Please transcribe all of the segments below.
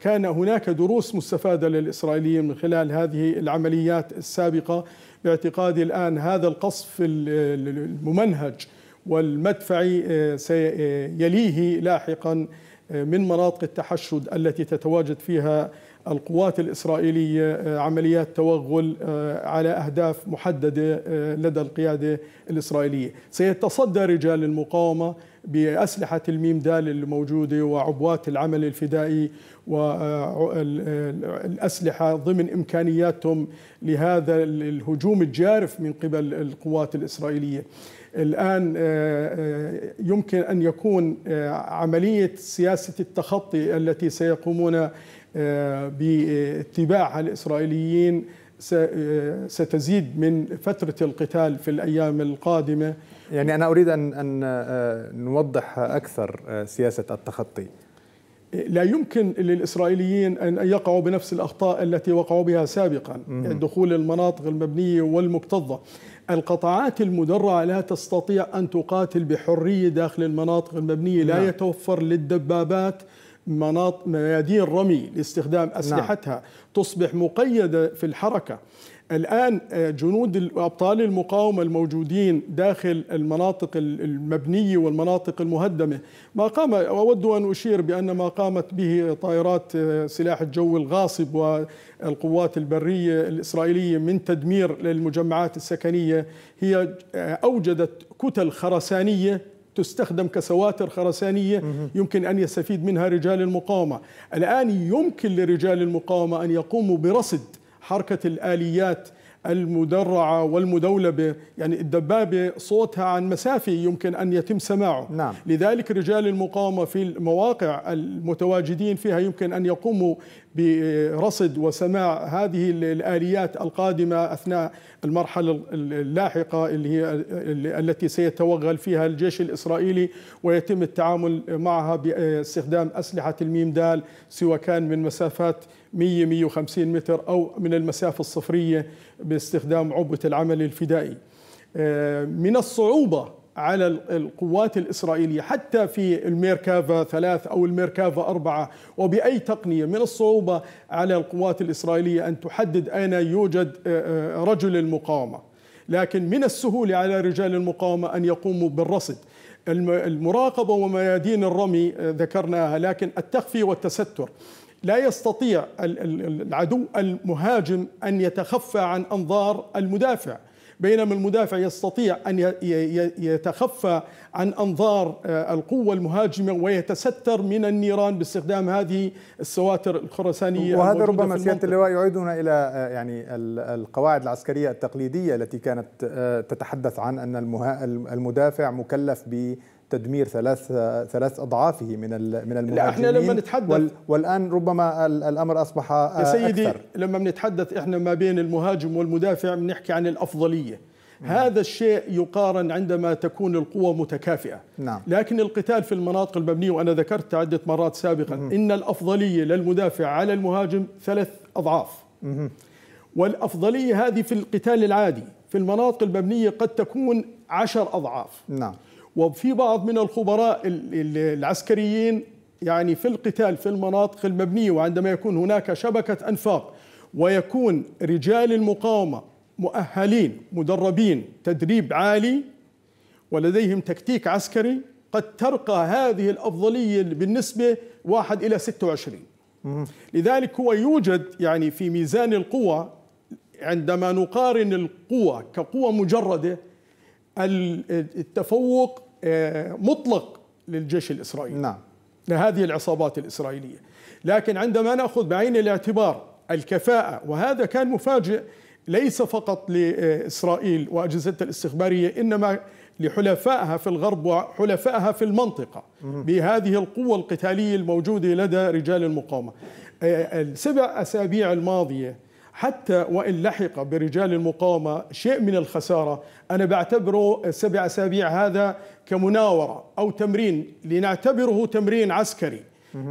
كان هناك دروس مستفادة للإسرائيليين من خلال هذه العمليات السابقة باعتقادي الآن هذا القصف الممنهج والمدفعي آه، سيليه لاحقا آه، من مناطق التحشد التي تتواجد فيها القوات الإسرائيلية آه، عمليات توغل آه، على أهداف محددة آه، لدى القيادة الإسرائيلية سيتصدى رجال المقاومة بأسلحة الميم دال الموجودة وعبوات العمل الفدائي والأسلحة ضمن إمكانياتهم لهذا الهجوم الجارف من قبل القوات الإسرائيلية الآن يمكن أن يكون عملية سياسة التخطي التي سيقومون باتباعها الإسرائيليين ستزيد من فترة القتال في الأيام القادمة يعني أنا أريد أن, أن آه، نوضح أكثر آه، سياسة التخطي لا يمكن للإسرائيليين أن يقعوا بنفس الأخطاء التي وقعوا بها سابقا دخول المناطق المبنية والمكتظة القطاعات المدرعة لا تستطيع أن تقاتل بحرية داخل المناطق المبنية لا نعم. يتوفر للدبابات مناط ميادين رمي لاستخدام نعم. أسلحتها نعم. تصبح مقيدة في الحركة الآن آه، جنود أبطال المقاومة الموجودين داخل المناطق المبنية والمناطق المهدمة ما قام أود أن أشير بأن ما قامت به طائرات آه، سلاح الجو الغاصب والقوات البرية الإسرائيلية من تدمير للمجمعات السكنية هي آه، أوجدت كتل خرسانية تستخدم كسواتر خرسانية يمكن أن يستفيد منها رجال المقاومة الآن يمكن لرجال المقاومة أن يقوموا برصد حركة الآليات المدرعة والمدولبة يعني الدبابة صوتها عن مسافة يمكن أن يتم سماعه نعم. لذلك رجال المقاومة في المواقع المتواجدين فيها يمكن أن يقوموا برصد وسماع هذه الآليات القادمة أثناء المرحلة اللاحقة اللي هي التي سيتوغل فيها الجيش الإسرائيلي ويتم التعامل معها باستخدام أسلحة الميم دال سواء كان من مسافات 100 150 متر أو من المسافة الصفرية باستخدام عبوة العمل الفدائي آه، من الصعوبة على القوات الإسرائيلية حتى في الميركافا ثلاث أو الميركافا أربعة وبأي تقنية من الصعوبة على القوات الإسرائيلية أن تحدد أين يوجد آه، آه، رجل المقاومة لكن من السهولة على رجال المقاومة أن يقوموا بالرصد المراقبة وميادين الرمي آه، ذكرناها لكن التخفي والتستر لا يستطيع العدو المهاجم أن يتخفى عن أنظار المدافع بينما المدافع يستطيع أن يتخفى عن أنظار آه، القوة المهاجمة ويتستر من النيران باستخدام هذه السواتر الخرسانية وهذا ربما سيادة اللواء يعيدنا إلى آه، يعني القواعد العسكرية التقليدية التي كانت آه، تتحدث عن أن المدافع مكلف ب تدمير ثلاث ثلاث اضعافه من من المهاجمين لا احنا لما نتحدث وال والان ربما الامر اصبح آه، يا سيدي أكثر. لما بنتحدث احنا ما بين المهاجم والمدافع بنحكي عن الافضليه هذا الشيء يقارن عندما تكون القوة متكافئة نعم. لكن القتال في المناطق المبنية وأنا ذكرت عدة مرات سابقا مم. إن الأفضلية للمدافع على المهاجم ثلاث أضعاف مم. والأفضلية هذه في القتال العادي في المناطق المبنية قد تكون عشر أضعاف نعم وفي بعض من الخبراء العسكريين يعني في القتال في المناطق المبنية وعندما يكون هناك شبكة أنفاق ويكون رجال المقاومة مؤهلين مدربين تدريب عالي ولديهم تكتيك عسكري قد ترقى هذه الأفضلية بالنسبة واحد إلى 26 لذلك هو يوجد يعني في ميزان القوى عندما نقارن القوى كقوة مجردة التفوق آه، مطلق للجيش الإسرائيلي نعم لهذه العصابات الإسرائيلية لكن عندما نأخذ بعين الاعتبار الكفاءة وهذا كان مفاجئ ليس فقط لإسرائيل وأجهزتها الاستخبارية إنما لحلفائها في الغرب وحلفائها في المنطقة بهذه القوة القتالية الموجودة لدى رجال المقاومة آه، السبع أسابيع الماضية حتى وإن لحق برجال المقاومة شيء من الخسارة أنا بعتبره السبع أسابيع هذا كمناورة أو تمرين لنعتبره تمرين عسكري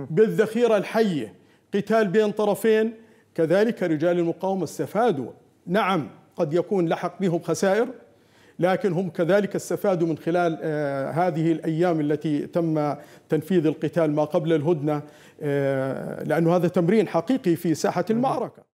بالذخيرة الحية قتال بين طرفين كذلك رجال المقاومة استفادوا نعم قد يكون لحق بهم خسائر لكن هم كذلك استفادوا من خلال آه، هذه الأيام التي تم تنفيذ القتال ما قبل الهدنة آه، لأن هذا تمرين حقيقي في ساحة المعركة